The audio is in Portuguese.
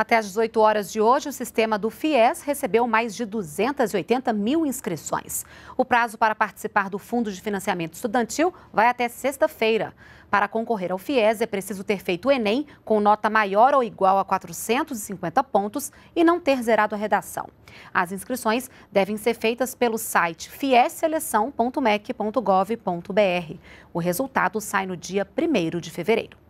Até às 18 horas de hoje, o sistema do FIES recebeu mais de 280 mil inscrições. O prazo para participar do Fundo de Financiamento Estudantil vai até sexta-feira. Para concorrer ao FIES, é preciso ter feito o Enem com nota maior ou igual a 450 pontos e não ter zerado a redação. As inscrições devem ser feitas pelo site fieseleção.mec.gov.br. O resultado sai no dia 1 de fevereiro.